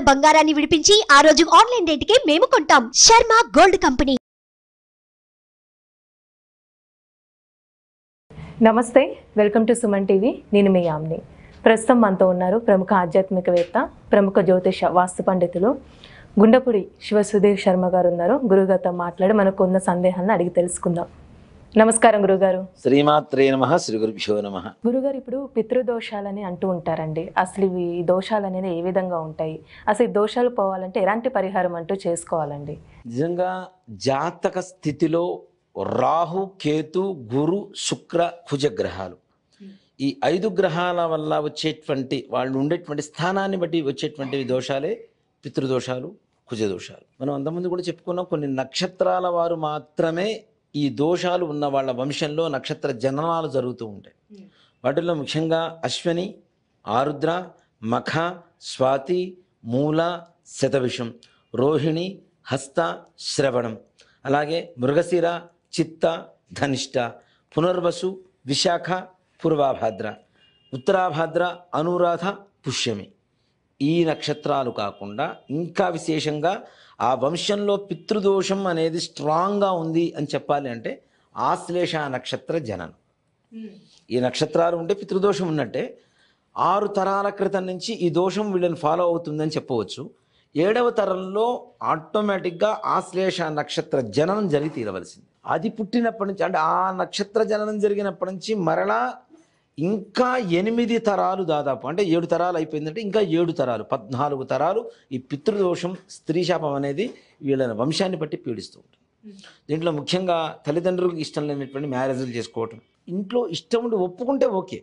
ఉన్న బంగారాన్ని విడిపించి ఆ రోజు ఆన్లైన్ కి మేము కొంటాం శర్మ గోల్డ్ కంపెనీ నమస్తే వెల్కమ్ టు సుమన్ టీవీ నేను మీ యామ్ని ప్రస్తుతం మనతో ఉన్నారు ప్రముఖ ఆధ్యాత్మికవేత్త ప్రముఖ జ్యోతిష వాస్తు పండితులు గుండపుడి శివ సుధీర్ శర్మ గారు ఉన్నారు గురుగారితో మాట్లాడి మనకు ఉన్న సందేహాలను అడిగి తెలుసుకుందాం నమస్కారం గురుగారు శ్రీమాత్రే నమ శ్రీ గురుభ్యో నమ గురుగారు ఇప్పుడు పితృదోషాలని అంటూ ఉంటారండి అసలు ఇవి దోషాలు అనేది ఏ విధంగా ఉంటాయి అసలు ఈ దోషాలు పోవాలంటే ఎలాంటి పరిహారం అంటూ చేసుకోవాలండి నిజంగా జాతక స్థితిలో రాహు కేతు గురు శుక్ర కుజగ్రహాలు ఈ ఐదు గ్రహాల వల్ల వచ్చేటువంటి వాళ్ళు ఉండేటువంటి స్థానాన్ని బట్టి వచ్చేటువంటి దోషాలే పితృదోషాలు కుజదోషాలు మనం అంతకుముందు కూడా చెప్పుకున్నాం కొన్ని నక్షత్రాల వారు మాత్రమే ఈ దోషాలు ఉన్న వాళ్ళ వంశంలో నక్షత్ర జననాలు జరుగుతూ ఉంటాయి hmm. వాటిలో ముఖ్యంగా అశ్వని ఆరుద్ర మఖ స్వాతి మూల శతవిషం రోహిణి హస్త శ్రవణం అలాగే మృగశిర చిత్త ధనిష్ట పునర్వసు విశాఖ పూర్వాభాద్ర ఉత్తరాభాద్ర అనురాధ పుష్యమి ఈ నక్షత్రాలు కాకుండా ఇంకా విశేషంగా ఆ వంశంలో పితృదోషం అనేది స్ట్రాంగ్గా ఉంది అని చెప్పాలి అంటే ఆశ్లేష నక్షత్ర జననం ఈ నక్షత్రాలు ఉంటే పితృదోషం ఉన్నట్టే ఆరు తరాల క్రితం నుంచి ఈ దోషం వీళ్ళని ఫాలో అవుతుందని చెప్పవచ్చు ఏడవ తరంలో ఆటోమేటిక్గా ఆశ్లేష నక్షత్ర జననం జరిగి తీరవలసింది అది పుట్టినప్పటి నుంచి అంటే ఆ నక్షత్ర జననం జరిగినప్పటి నుంచి మరలా ఇంకా ఎనిమిది తరాలు దాదాపు అంటే ఏడు తరాలు అయిపోయిందంటే ఇంకా ఏడు తరాలు పద్నాలుగు తరాలు ఈ పితృదోషం స్త్రీ శాపం అనేది వీళ్ళ వంశాన్ని బట్టి పీడిస్తూ ఉంటుంది దీంట్లో ముఖ్యంగా తల్లిదండ్రులకు ఇష్టం లేనటువంటి మ్యారేజ్లు చేసుకోవటం ఇంట్లో ఇష్టం ఉండి ఒప్పుకుంటే ఓకే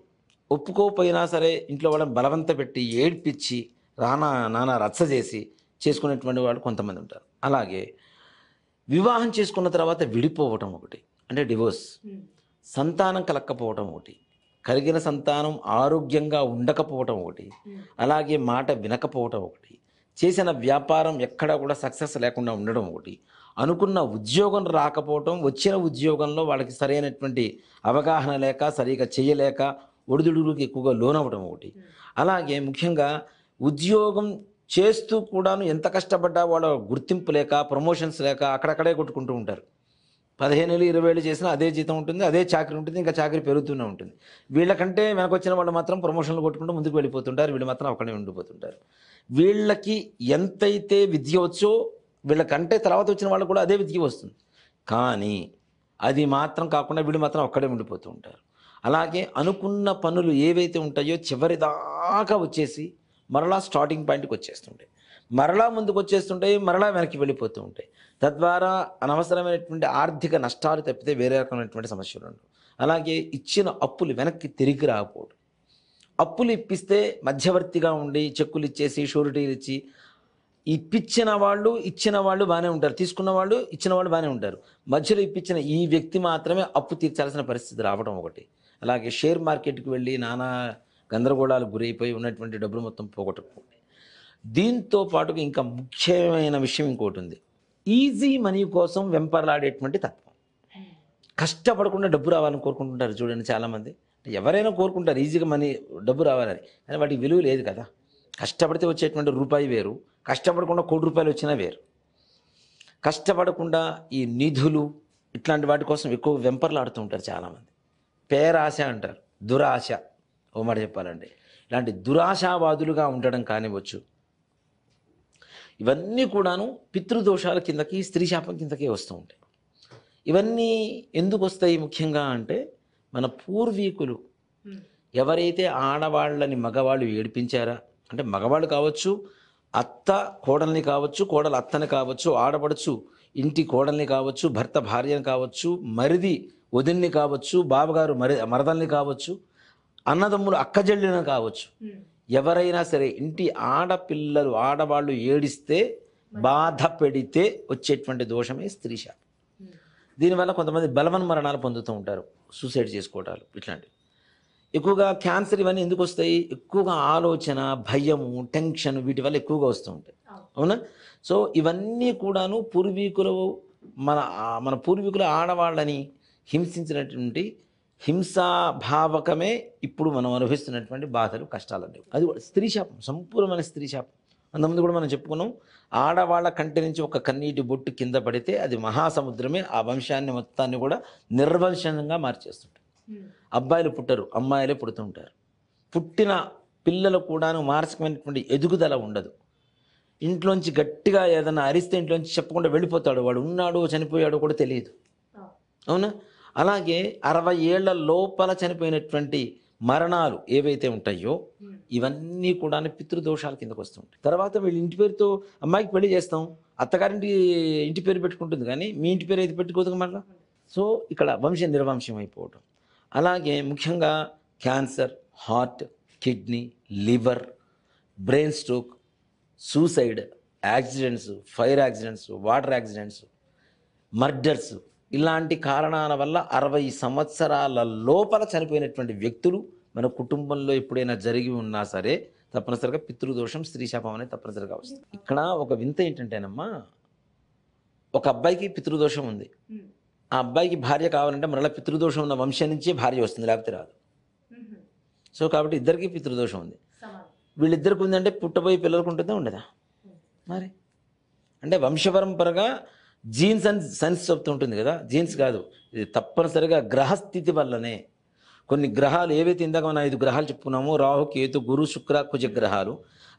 ఒప్పుకోకపోయినా సరే ఇంట్లో వాళ్ళని బలవంత పెట్టి ఏడ్పించి రానా నానా రచ్చ చేసి చేసుకునేటువంటి వాళ్ళు కొంతమంది ఉంటారు అలాగే వివాహం చేసుకున్న తర్వాత విడిపోవటం ఒకటి అంటే డివోర్స్ సంతానం కలక్కపోవటం ఒకటి కలిగిన సంతానం ఆరోగ్యంగా ఉండకపోవటం ఒకటి అలాగే మాట వినకపోవటం ఒకటి చేసిన వ్యాపారం ఎక్కడా కూడా సక్సెస్ లేకుండా ఉండడం ఒకటి అనుకున్న ఉద్యోగం రాకపోవటం వచ్చిన ఉద్యోగంలో వాళ్ళకి సరైనటువంటి అవగాహన లేక సరిగా చేయలేక ఒడిదుడుగులకు ఎక్కువగా లోనవ్వడం ఒకటి అలాగే ముఖ్యంగా ఉద్యోగం చేస్తూ కూడాను ఎంత కష్టపడ్డా వాళ్ళ గుర్తింపు లేక ప్రమోషన్స్ లేక అక్కడక్కడే కొట్టుకుంటూ ఉంటారు పదిహేను ఇరవై ఏళ్ళు చేసినా అదే జీతం ఉంటుంది అదే చాకరీ ఉంటుంది ఇంకా చాకరీ పెరుగుతూనే ఉంటుంది వీళ్ళకంటే వెనకొచ్చిన వాళ్ళు మాత్రం ప్రమోషన్లు కొట్టుకుంటూ ముందుకు వెళ్ళిపోతుంటారు వీళ్ళు మాత్రం అక్కడే ఉండిపోతుంటారు వీళ్ళకి ఎంతైతే విద్య వచ్చో వీళ్ళకంటే తర్వాత వచ్చిన వాళ్ళు కూడా అదే విద్య వస్తుంది కానీ అది మాత్రం కాకుండా వీళ్ళు మాత్రం అక్కడే ఉండిపోతూ ఉంటారు అలాగే అనుకున్న పనులు ఏవైతే ఉంటాయో చివరి దాకా వచ్చేసి మరలా స్టార్టింగ్ పాయింట్కి వచ్చేస్తుండే మరలా ముందుకు వచ్చేస్తుంటాయి మరలా వెనక్కి వెళ్ళిపోతూ ఉంటాయి తద్వారా అనవసరమైనటువంటి ఆర్థిక నష్టాలు తప్పితే వేరే రకమైనటువంటి సమస్యలు ఉండవు అలాగే ఇచ్చిన అప్పులు వెనక్కి తిరిగి రాకూడదు అప్పులు ఇప్పిస్తే మధ్యవర్తిగా ఉండి చెక్కులు ఇచ్చేసి షూరిటీలు ఇచ్చి ఇప్పించిన వాళ్ళు ఇచ్చిన వాళ్ళు బాగానే ఉంటారు తీసుకున్న వాళ్ళు ఇచ్చిన వాళ్ళు బాగానే ఉంటారు మధ్యలో ఇప్పించిన ఈ వ్యక్తి మాత్రమే అప్పు తీర్చాల్సిన పరిస్థితి రావడం ఒకటి అలాగే షేర్ మార్కెట్కి వెళ్ళి నానా గందరగోళాలు గురైపోయి ఉన్నటువంటి డబ్బులు మొత్తం పోగొట్టుకోండి దీంతో పాటుగా ఇంకా ముఖ్యమైన విషయం ఇంకోటి ఉంది ఈజీ మనీ కోసం వెంపర్లాడేటువంటి తత్వం కష్టపడకుండా డబ్బు రావాలని కోరుకుంటుంటారు చూడండి చాలామంది ఎవరైనా కోరుకుంటారు ఈజీగా మనీ డబ్బు రావాలని కానీ వాటికి విలువ లేదు కదా కష్టపడితే వచ్చేటువంటి రూపాయి వేరు కష్టపడకుండా కోటి రూపాయలు వచ్చినా వేరు కష్టపడకుండా ఈ నిధులు ఇట్లాంటి వాటి కోసం ఎక్కువ వెంపర్లాడుతూ ఉంటారు చాలామంది పేరాశ అంటారు దురాశ ఓ మాట చెప్పాలంటే ఇలాంటి దురాశావాదులుగా ఉండడం కానివచ్చు ఇవన్నీ కూడాను పితృదోషాల కిందకి స్త్రీ శాపం కిందకే వస్తూ ఉంటాయి ఇవన్నీ ఎందుకు వస్తాయి ముఖ్యంగా అంటే మన పూర్వీకులు ఎవరైతే ఆడవాళ్ళని మగవాళ్ళు ఏడిపించారా అంటే మగవాళ్ళు కావచ్చు అత్త కోడల్ని కావచ్చు కోడల అత్తని కావచ్చు ఆడపడచ్చు ఇంటి కోడల్ని కావచ్చు భర్త భార్యని కావచ్చు మరిది వదిన్ని కావచ్చు బావగారు మరి మరదల్ని కావచ్చు అన్నదమ్ములు అక్కజల్లిని కావచ్చు ఎవరైనా సరే ఇంటి ఆడపిల్లలు ఆడవాళ్ళు ఏడిస్తే బాధ పెడితే వచ్చేటువంటి దోషమే స్త్రీ శాపం దీనివల్ల కొంతమంది బలవన్ మరణాలు పొందుతూ ఉంటారు సూసైడ్ చేసుకోవటాలు ఇట్లాంటివి ఎక్కువగా క్యాన్సర్ ఇవన్నీ ఎందుకు వస్తాయి ఎక్కువగా ఆలోచన భయము టెన్షన్ వీటి వల్ల ఎక్కువగా వస్తూ ఉంటాయి అవునా సో ఇవన్నీ కూడాను పూర్వీకులు మన మన పూర్వీకులు ఆడవాళ్ళని హింసించినటువంటి హింసాభావకమే ఇప్పుడు మనం అనుభవిస్తున్నటువంటి బాధలు అనేవి అది స్త్రీ శాపం సంపూర్ణమైన స్త్రీ శాపం అంతకుముందు కూడా మనం చెప్పుకున్నాం ఆడవాళ్ళ కంటి నుంచి ఒక కన్నీటి బొట్టు కింద పడితే అది మహాసముద్రమే ఆ వంశాన్ని మొత్తాన్ని కూడా నిర్వంశంగా మార్చేస్తుంటారు hmm. అబ్బాయిలు పుట్టరు అమ్మాయిలే పుడుతుంటారు పుట్టిన పిల్లలు కూడాను మానసికమైనటువంటి ఎదుగుదల ఉండదు ఇంట్లోంచి గట్టిగా ఏదైనా అరిస్తే ఇంట్లోంచి చెప్పకుండా వెళ్ళిపోతాడు వాడు ఉన్నాడు చనిపోయాడు కూడా తెలియదు అవునా అలాగే అరవై ఏళ్ల లోపల చనిపోయినటువంటి మరణాలు ఏవైతే ఉంటాయో hmm. ఇవన్నీ కూడా పితృదోషాల కిందకు వస్తుంటాయి తర్వాత వీళ్ళ ఇంటి పేరుతో అమ్మాయికి పెళ్లి చేస్తాం అత్తగారింటి ఇంటి పేరు పెట్టుకుంటుంది కానీ మీ ఇంటి పేరు అయితే పెట్టుకోదు మళ్ళా సో ఇక్కడ వంశ నిర్వంశం అయిపోవడం అలాగే ముఖ్యంగా cancer heart kidney liver brain stroke suicide accidents fire accidents water accidents murders ఇలాంటి కారణాల వల్ల అరవై సంవత్సరాల లోపల చనిపోయినటువంటి వ్యక్తులు మన కుటుంబంలో ఎప్పుడైనా జరిగి ఉన్నా సరే తప్పనిసరిగా పితృదోషం స్త్రీశాపం అనేది తప్పనిసరిగా వస్తుంది ఇక్కడ ఒక వింత ఏంటంటేనమ్మా ఒక అబ్బాయికి పితృదోషం ఉంది ఆ అబ్బాయికి భార్య కావాలంటే మరలా పితృదోషం ఉన్న వంశం నుంచే భార్య వస్తుంది లేకపోతే రాదు సో కాబట్టి ఇద్దరికి పితృదోషం ఉంది వీళ్ళిద్దరికి ఉందంటే పుట్టబోయే పిల్లలకు ఉంటుందా ఉండదా మరి అంటే వంశపరంపరగా జీన్స్ అని సైన్స్ చెప్తూ ఉంటుంది కదా జీన్స్ కాదు ఇది తప్పనిసరిగా గ్రహస్థితి వల్లనే కొన్ని గ్రహాలు ఏవైతే ఇందాక మనం ఐదు గ్రహాలు చెప్పుకున్నామో రాహు కేతు గురు శుక్ర కుజ గ్రహాలు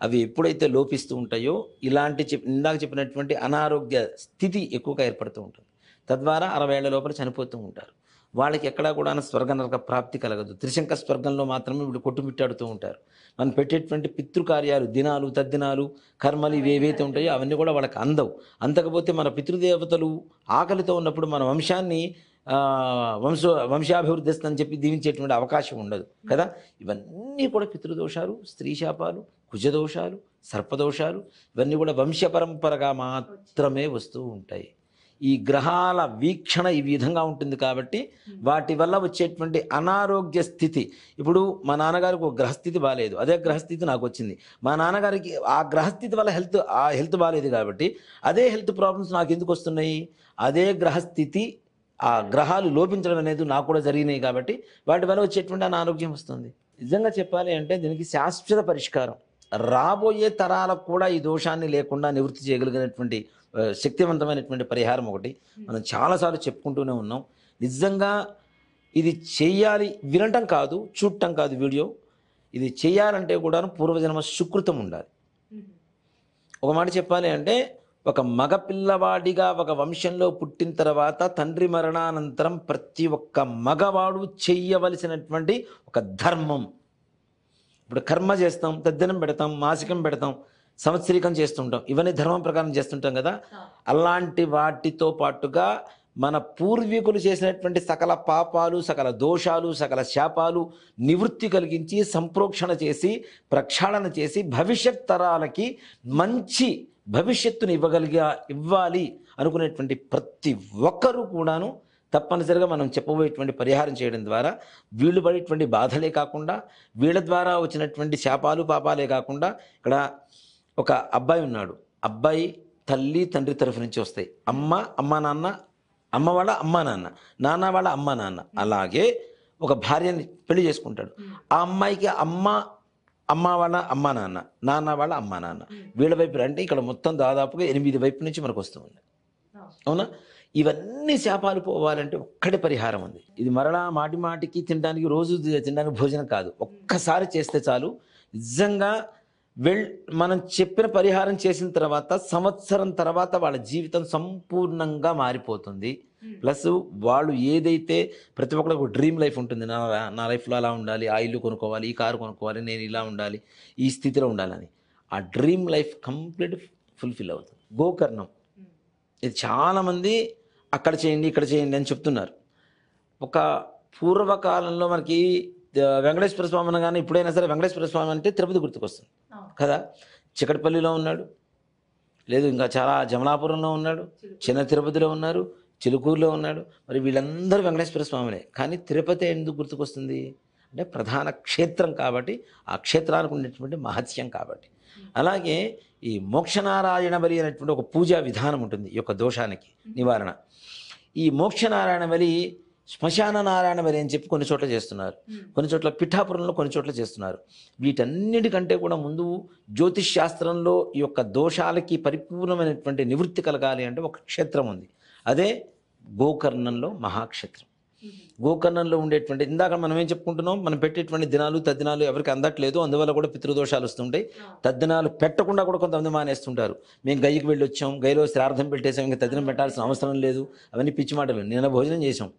అవి ఎప్పుడైతే లోపిస్తూ ఉంటాయో ఇలాంటి చెప్ ఇందాక చెప్పినటువంటి అనారోగ్య స్థితి ఎక్కువగా ఏర్పడుతూ ఉంటుంది తద్వారా అరవై ఏళ్ల లోపల చనిపోతూ ఉంటారు వాళ్ళకి ఎక్కడా కూడా స్వర్గ నరక ప్రాప్తి కలగదు త్రిశంక స్వర్గంలో మాత్రమే వీళ్ళు కొట్టుమిట్టాడుతూ ఉంటారు మనం పెట్టేటువంటి పితృకార్యాలు దినాలు తద్దినాలు కర్మలు ఇవి ఏవైతే ఉంటాయో అవన్నీ కూడా వాళ్ళకి అందవు అందకపోతే మన పితృదేవతలు ఆకలితో ఉన్నప్పుడు మన వంశాన్ని వంశ వంశాభివృద్ధి అని చెప్పి దీవించేటువంటి అవకాశం ఉండదు కదా ఇవన్నీ కూడా పితృదోషాలు స్త్రీ శాపాలు కుజదోషాలు సర్పదోషాలు ఇవన్నీ కూడా వంశపరంపరగా మాత్రమే వస్తూ ఉంటాయి ఈ గ్రహాల వీక్షణ ఈ విధంగా ఉంటుంది కాబట్టి hmm. వాటి వల్ల వచ్చేటువంటి అనారోగ్య స్థితి ఇప్పుడు మా నాన్నగారికి ఒక గ్రహస్థితి బాగాలేదు అదే గ్రహస్థితి నాకు వచ్చింది మా నాన్నగారికి ఆ గ్రహస్థితి వల్ల హెల్త్ ఆ హెల్త్ బాగాలేదు కాబట్టి అదే హెల్త్ ప్రాబ్లమ్స్ నాకు ఎందుకు వస్తున్నాయి అదే గ్రహస్థితి ఆ గ్రహాలు లోపించడం అనేది నాకు కూడా జరిగినాయి కాబట్టి వాటి వల్ల వచ్చేటువంటి అనారోగ్యం వస్తుంది నిజంగా చెప్పాలి అంటే దీనికి శాశ్వత పరిష్కారం రాబోయే తరాలకు కూడా ఈ దోషాన్ని లేకుండా నివృత్తి చేయగలిగినటువంటి శక్తివంతమైనటువంటి పరిహారం ఒకటి మనం చాలాసార్లు చెప్పుకుంటూనే ఉన్నాం నిజంగా ఇది చేయాలి వినటం కాదు చూడటం కాదు వీడియో ఇది చేయాలంటే కూడా పూర్వజన్మ సుకృతం ఉండాలి ఒక మాట చెప్పాలి అంటే ఒక మగపిల్లవాడిగా ఒక వంశంలో పుట్టిన తర్వాత తండ్రి మరణానంతరం ప్రతి ఒక్క మగవాడు చేయవలసినటువంటి ఒక ధర్మం ఇప్పుడు కర్మ చేస్తాం తద్దనం పెడతాం మాసికం పెడతాం సంవత్సరీకం చేస్తుంటాం ఇవన్నీ ధర్మం ప్రకారం చేస్తుంటాం కదా అలాంటి వాటితో పాటుగా మన పూర్వీకులు చేసినటువంటి సకల పాపాలు సకల దోషాలు సకల శాపాలు నివృత్తి కలిగించి సంప్రోక్షణ చేసి ప్రక్షాళన చేసి భవిష్యత్ తరాలకి మంచి భవిష్యత్తుని ఇవ్వగలిగా ఇవ్వాలి అనుకునేటువంటి ప్రతి ఒక్కరూ కూడాను తప్పనిసరిగా మనం చెప్పబోయేటువంటి పరిహారం చేయడం ద్వారా వీళ్ళు పడేటువంటి బాధలే కాకుండా వీళ్ళ ద్వారా వచ్చినటువంటి శాపాలు పాపాలే కాకుండా ఇక్కడ ఒక అబ్బాయి ఉన్నాడు అబ్బాయి తల్లి తండ్రి తరఫు నుంచి వస్తాయి అమ్మ అమ్మ నాన్న అమ్మ వాళ్ళ అమ్మ నాన్న నాన్న వాళ్ళ అమ్మ నాన్న అలాగే ఒక భార్యని పెళ్లి చేసుకుంటాడు ఆ అమ్మాయికి అమ్మ అమ్మ వాళ్ళ అమ్మ నాన్న నాన్న వాళ్ళ అమ్మ నాన్న వీళ్ళ వైపు అంటే ఇక్కడ మొత్తం దాదాపుగా ఎనిమిది వైపు నుంచి మనకు వస్తూ ఉంది అవునా ఇవన్నీ శాపాలు పోవాలంటే ఒక్కటి పరిహారం ఉంది ఇది మరలా మాటి మాటికి తినడానికి రోజు తినడానికి భోజనం కాదు ఒక్కసారి చేస్తే చాలు నిజంగా వెళ్ మనం చెప్పిన పరిహారం చేసిన తర్వాత సంవత్సరం తర్వాత వాళ్ళ జీవితం సంపూర్ణంగా మారిపోతుంది hmm. ప్లస్ వాళ్ళు ఏదైతే ప్రతి ఒక్కరు ఒక డ్రీమ్ లైఫ్ ఉంటుంది నా నా లైఫ్లో అలా ఉండాలి ఆ ఇల్లు కొనుక్కోవాలి ఈ కారు కొనుక్కోవాలి నేను ఇలా ఉండాలి ఈ స్థితిలో ఉండాలని ఆ డ్రీమ్ లైఫ్ కంప్లీట్ ఫుల్ఫిల్ అవుతుంది గోకర్ణం hmm. ఇది చాలామంది అక్కడ చేయండి ఇక్కడ చేయండి అని చెప్తున్నారు ఒక పూర్వకాలంలో మనకి వెంకటేశ్వర స్వామి కానీ ఇప్పుడైనా సరే వెంకటేశ్వర స్వామి అంటే తిరుపతి గుర్తుకొస్తుంది కదా చికటపల్లిలో ఉన్నాడు లేదు ఇంకా చాలా జమలాపురంలో ఉన్నాడు చిన్న తిరుపతిలో ఉన్నారు చిలుకూరులో ఉన్నాడు మరి వీళ్ళందరూ వెంకటేశ్వర స్వామినే కానీ తిరుపతి ఎందుకు గుర్తుకొస్తుంది అంటే ప్రధాన క్షేత్రం కాబట్టి ఆ క్షేత్రానికి ఉండేటువంటి మహత్యం కాబట్టి అలాగే ఈ మోక్షనారాయణ బలి అనేటువంటి ఒక పూజా విధానం ఉంటుంది ఈ యొక్క దోషానికి నివారణ ఈ మోక్షనారాయణ బలి శ్మశాన నారాయణ మరి అని చెప్పి కొన్ని చోట్ల చేస్తున్నారు కొన్ని చోట్ల పిఠాపురంలో కొన్ని చోట్ల చేస్తున్నారు వీటన్నిటికంటే కూడా ముందు జ్యోతిష్ శాస్త్రంలో ఈ యొక్క దోషాలకి పరిపూర్ణమైనటువంటి నివృత్తి కలగాలి అంటే ఒక క్షేత్రం ఉంది అదే గోకర్ణంలో మహాక్షేత్రం గోకర్ణంలో ఉండేటువంటి ఇందాక మనం ఏం చెప్పుకుంటున్నాం మనం పెట్టేటువంటి దినాలు తద్దినాలు ఎవరికి అందట్లేదు అందువల్ల కూడా పితృదోషాలు వస్తుంటాయి తద్దినాలు పెట్టకుండా కూడా కొంతమంది మానేస్తుంటారు మేము గయ్యకి వచ్చాం గయ్యలో శ్రార్థం పెట్టేసాం ఇంకా తద్దినం పెట్టాల్సిన అవసరం లేదు అవన్నీ పిచ్చి మాటలు నిన్న భోజనం చేసాం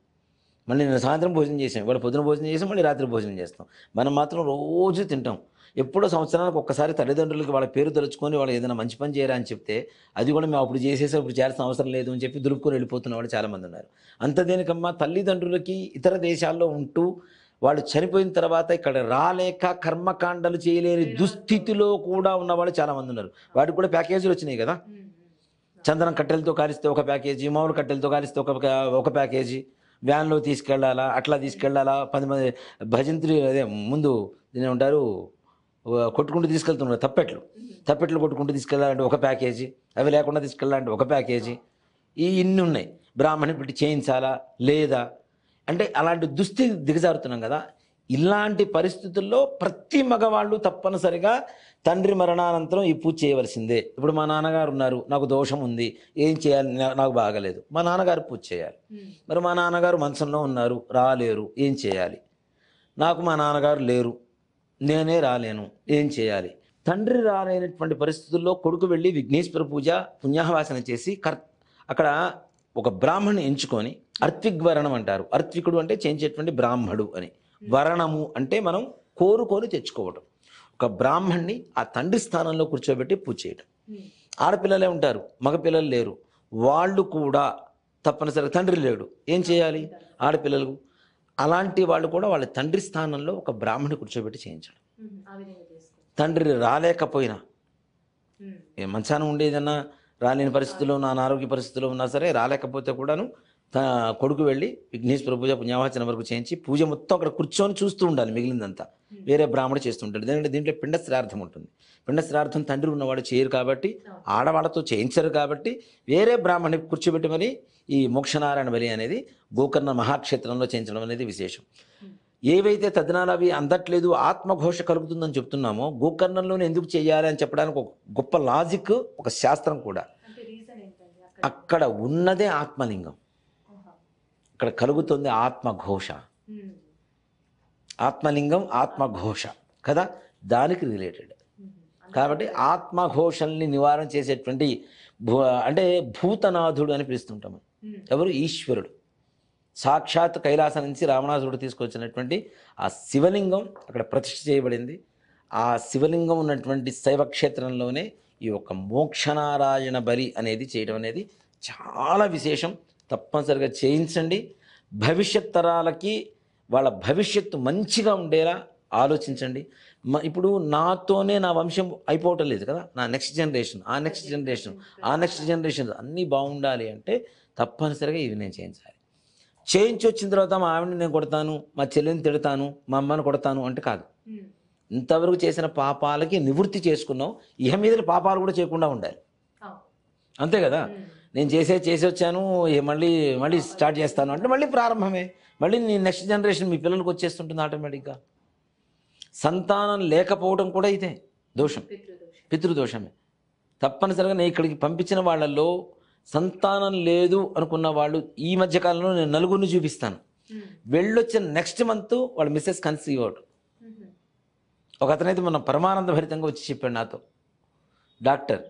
మళ్ళీ నేను సాయంత్రం భోజనం చేసాం ఇవాళ పొద్దున భోజనం చేసాం మళ్ళీ రాత్రి భోజనం చేస్తాం మనం మాత్రం రోజు తింటాం ఎప్పుడో సంవత్సరానికి ఒక్కసారి తల్లిదండ్రులకి వాళ్ళ పేరు తలుచుకొని వాళ్ళు ఏదైనా మంచి పని చేయరా అని చెప్తే అది కూడా మేము అప్పుడు చేసేసి అప్పుడు చేయాల్సిన అవసరం లేదు అని చెప్పి దులుపుకొని వెళ్ళిపోతున్న వాళ్ళు చాలామంది ఉన్నారు అంత దేనికమ్మా తల్లిదండ్రులకి ఇతర దేశాల్లో ఉంటూ వాళ్ళు చనిపోయిన తర్వాత ఇక్కడ రాలేక కర్మకాండలు చేయలేని దుస్థితిలో కూడా ఉన్నవాళ్ళు చాలామంది ఉన్నారు వాటికి కూడా ప్యాకేజీలు వచ్చినాయి కదా చందనం కట్టెలతో కాలిస్తే ఒక ప్యాకేజీ మామూలు కట్టెలతో కాలిస్తే ఒక ఒక ప్యాకేజీ వ్యాన్లో తీసుకెళ్ళాలా అట్లా తీసుకెళ్ళాలా పది మంది భజంత్రి అదే ముందు ఉంటారు కొట్టుకుంటూ తీసుకెళ్తున్నారు తప్పెట్లు తప్పెట్లు కొట్టుకుంటూ తీసుకెళ్ళాలంటే ఒక ప్యాకేజీ అవి లేకుండా తీసుకెళ్ళాలంటే ఒక ప్యాకేజీ ఈ ఇన్ని ఉన్నాయి బ్రాహ్మణి పెట్టి చేయించాలా లేదా అంటే అలాంటి దుస్థితి దిగజారుతున్నాం కదా ఇలాంటి పరిస్థితుల్లో ప్రతి మగవాళ్ళు తప్పనిసరిగా తండ్రి మరణానంతరం ఈ పూజ చేయవలసిందే ఇప్పుడు మా నాన్నగారు ఉన్నారు నాకు దోషం ఉంది ఏం చేయాలి నాకు బాగలేదు మా నాన్నగారు పూజ చేయాలి మరి మా నాన్నగారు మనసులో ఉన్నారు రాలేరు ఏం చేయాలి నాకు మా నాన్నగారు లేరు నేనే రాలేను ఏం చేయాలి తండ్రి రాలేనటువంటి పరిస్థితుల్లో కొడుకు వెళ్ళి విఘ్నేశ్వర పూజ పుణ్యాహవాసన చేసి కర్ అక్కడ ఒక బ్రాహ్మణ్ని ఎంచుకొని వరణం అంటారు అర్త్వికుడు అంటే చేయించేటువంటి బ్రాహ్మడు అని వరణము అంటే మనం కోరుకొని తెచ్చుకోవటం ఒక బ్రాహ్మణ్ణి ఆ తండ్రి స్థానంలో కూర్చోబెట్టి పూజ చేయడం hmm. ఆడపిల్లలే ఉంటారు మగపిల్లలు లేరు వాళ్ళు కూడా తప్పనిసరిగా తండ్రి లేడు ఏం చేయాలి ఆడపిల్లలు అలాంటి వాళ్ళు కూడా వాళ్ళ తండ్రి స్థానంలో ఒక బ్రాహ్మణి కూర్చోబెట్టి చేయించడం hmm. తండ్రి రాలేకపోయినా hmm. మంచానం ఉండేదన్నా రాలేని పరిస్థితుల్లో నా అనారోగ్య పరిస్థితుల్లో ఉన్నా సరే రాలేకపోతే కూడాను తన కొడుకు వెళ్ళి విఘ్నేశ్వర పూజ పుణ్యావాచన వరకు చేయించి పూజ మొత్తం అక్కడ కూర్చొని చూస్తూ ఉండాలి మిగిలిందంతా వేరే బ్రాహ్మడు చేస్తుంటాడు ఎందుకంటే దీంట్లో పిండ శ్రార్థం ఉంటుంది పిండ శ్రార్థం తండ్రి ఉన్నవాడు చేయరు కాబట్టి ఆడవాళ్ళతో చేయించరు కాబట్టి వేరే బ్రాహ్మణి కూర్చోబెట్టి మరి ఈ మోక్షనారాయణ బలి అనేది గోకర్ణ మహాక్షేత్రంలో చేయించడం అనేది విశేషం ఏవైతే తద్నాలు అవి అందట్లేదు ఆత్మఘోష కలుగుతుందని చెప్తున్నామో గోకర్ణంలోనే ఎందుకు చేయాలి అని చెప్పడానికి ఒక గొప్ప లాజిక్ ఒక శాస్త్రం కూడా అక్కడ ఉన్నదే ఆత్మలింగం ఇక్కడ కలుగుతుంది ఆత్మఘోష ఆత్మలింగం ఆత్మఘోష కదా దానికి రిలేటెడ్ కాబట్టి ఆత్మఘోషల్ని నివారణ చేసేటువంటి భూ అంటే భూతనాథుడు అని పిలుస్తుంటాము ఎవరు ఈశ్వరుడు సాక్షాత్ కైలాసం నుంచి రామనాథుడు తీసుకొచ్చినటువంటి ఆ శివలింగం అక్కడ ప్రతిష్ఠ చేయబడింది ఆ శివలింగం ఉన్నటువంటి శైవక్షేత్రంలోనే ఈ యొక్క మోక్షనారాయణ బలి అనేది చేయడం అనేది చాలా విశేషం తప్పనిసరిగా చేయించండి భవిష్యత్ తరాలకి వాళ్ళ భవిష్యత్తు మంచిగా ఉండేలా ఆలోచించండి ఇప్పుడు నాతోనే నా వంశం అయిపోవటం లేదు కదా నా నెక్స్ట్ జనరేషన్ ఆ నెక్స్ట్ జనరేషన్ ఆ నెక్స్ట్ జనరేషన్ అన్నీ బాగుండాలి అంటే తప్పనిసరిగా ఇవి నేను చేయించాలి చేయించి వచ్చిన తర్వాత మా ఆవిడని నేను కొడతాను మా చెల్లిని తిడతాను మా అమ్మని కొడతాను అంటే కాదు ఇంతవరకు చేసిన పాపాలకి నివృత్తి చేసుకున్నావు ఇహ మీద పాపాలు కూడా చేయకుండా ఉండాలి అంతే కదా నేను చేసే చేసి వచ్చాను మళ్ళీ మళ్ళీ స్టార్ట్ చేస్తాను అంటే మళ్ళీ ప్రారంభమే మళ్ళీ నీ నెక్స్ట్ జనరేషన్ మీ పిల్లలకు వచ్చేస్తుంటుంది ఆటోమేటిక్గా సంతానం లేకపోవడం కూడా ఇదే దోషం పితృదోషమే తప్పనిసరిగా నేను ఇక్కడికి పంపించిన వాళ్ళల్లో సంతానం లేదు అనుకున్న వాళ్ళు ఈ మధ్య కాలంలో నేను నలుగురిని చూపిస్తాను వెళ్ళొచ్చిన నెక్స్ట్ మంత్ వాళ్ళ మిస్సెస్ కన్సీవ్ అవడు ఒక అతనైతే మన పరమానంద భరితంగా వచ్చి చెప్పాడు నాతో డాక్టర్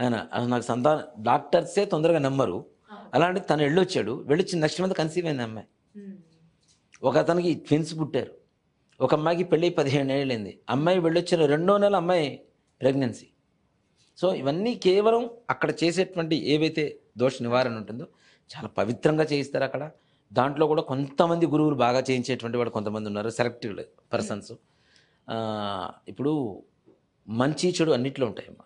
ఆయన నాకు సంతానం డాక్టర్సే తొందరగా నమ్మరు అలాంటి తను వెళ్ళొచ్చాడు వెళ్ళొచ్చి నెక్స్ట్ మంత్ కన్సీవ్ అయింది అమ్మాయి ఒక అతనికి ట్విన్స్ పుట్టారు ఒక అమ్మాయికి పెళ్ళి పదిహేను ఏళ్ళైంది అమ్మాయి వెళ్ళొచ్చిన రెండో నెల అమ్మాయి ప్రెగ్నెన్సీ సో ఇవన్నీ కేవలం అక్కడ చేసేటువంటి ఏవైతే దోష నివారణ ఉంటుందో చాలా పవిత్రంగా చేయిస్తారు అక్కడ దాంట్లో కూడా కొంతమంది గురువులు బాగా చేయించేటువంటి వాళ్ళు కొంతమంది ఉన్నారు సెలెక్టివ్ పర్సన్స్ ఇప్పుడు మంచి చెడు అన్నిట్లో ఉంటాయమ్మా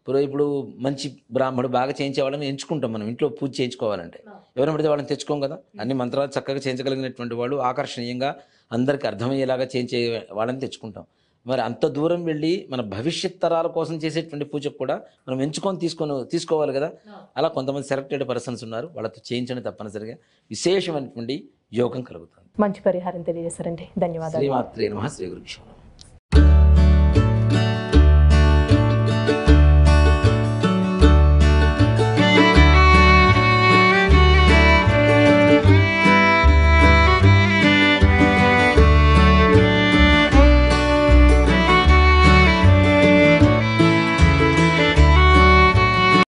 ఇప్పుడు ఇప్పుడు మంచి బ్రాహ్మడు బాగా చేయించే వాళ్ళని ఎంచుకుంటాం మనం ఇంట్లో పూజ చేయించుకోవాలంటే ఎవరైనా పడితే వాళ్ళని తెచ్చుకోం కదా అన్ని మంత్రాలు చక్కగా చేయించగలిగినటువంటి వాళ్ళు ఆకర్షణీయంగా అందరికీ అర్థమయ్యేలాగా చేయించే వాళ్ళని తెచ్చుకుంటాం మరి అంత దూరం వెళ్ళి మన భవిష్యత్ తరాల కోసం చేసేటువంటి పూజకు కూడా మనం ఎంచుకొని తీసుకొని తీసుకోవాలి కదా అలా కొంతమంది సెలెక్టెడ్ పర్సన్స్ ఉన్నారు వాళ్ళతో చేయించడం తప్పనిసరిగా విశేషమైనటువంటి యోగం కలుగుతుంది మంచి పరిహారం తెలియజేశారండి ధన్యవాదాలు శ్రీమాత్రే నమ శ్రీ గురు